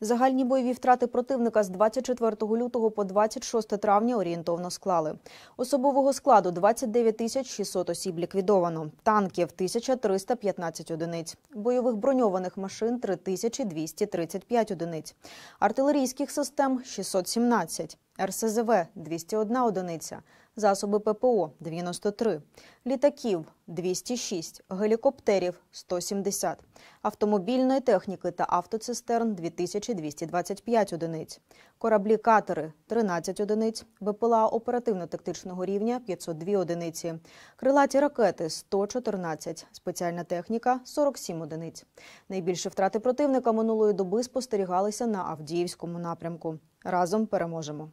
Загальні бойові втрати противника з 24 лютого по 26 травня орієнтовно склали. Особового складу 29 тисяч 600 осіб ліквідовано, танків 1315 одиниць, бойових броньованих машин 3235 одиниць, артилерійських систем 617. РСЗВ 201 одиниця, засоби ППО 93, літаків 206, гелікоптерів 170, автомобільної техніки та автоцистерн 2225 одиниць, кораблі катери 13 одиниць, БПЛА оперативно-тактичного рівня 502 одиниці, крилаті ракети 114, спеціальна техніка 47 одиниць. Найбільші втрати противника минулої доби спостерігалися на Авдіївському напрямку. Разом переможемо.